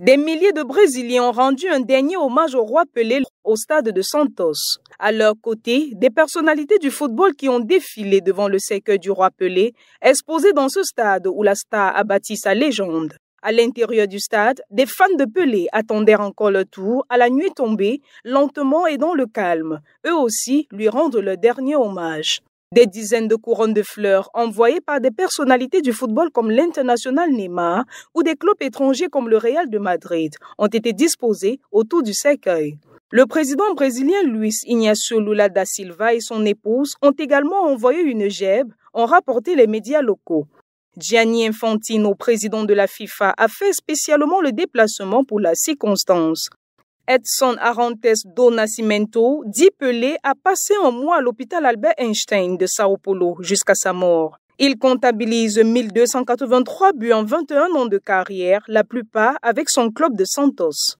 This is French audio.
Des milliers de Brésiliens ont rendu un dernier hommage au roi Pelé au stade de Santos. À leur côté, des personnalités du football qui ont défilé devant le cercueil du roi Pelé, exposé dans ce stade où la star a bâti sa légende. À l'intérieur du stade, des fans de Pelé attendaient encore le tour à la nuit tombée, lentement et dans le calme. Eux aussi lui rendent leur dernier hommage. Des dizaines de couronnes de fleurs envoyées par des personnalités du football comme l'international Neymar ou des clubs étrangers comme le Real de Madrid ont été disposées autour du cercueil. Le président brésilien Luis Ignacio Lula da Silva et son épouse ont également envoyé une gerbe, ont rapporté les médias locaux. Gianni Infantino, président de la FIFA, a fait spécialement le déplacement pour la circonstance. Edson Arantes do Nascimento, dit Pelé, a passé un mois à l'hôpital Albert Einstein de Sao Paulo jusqu'à sa mort. Il comptabilise 1283 buts en 21 ans de carrière, la plupart avec son club de Santos.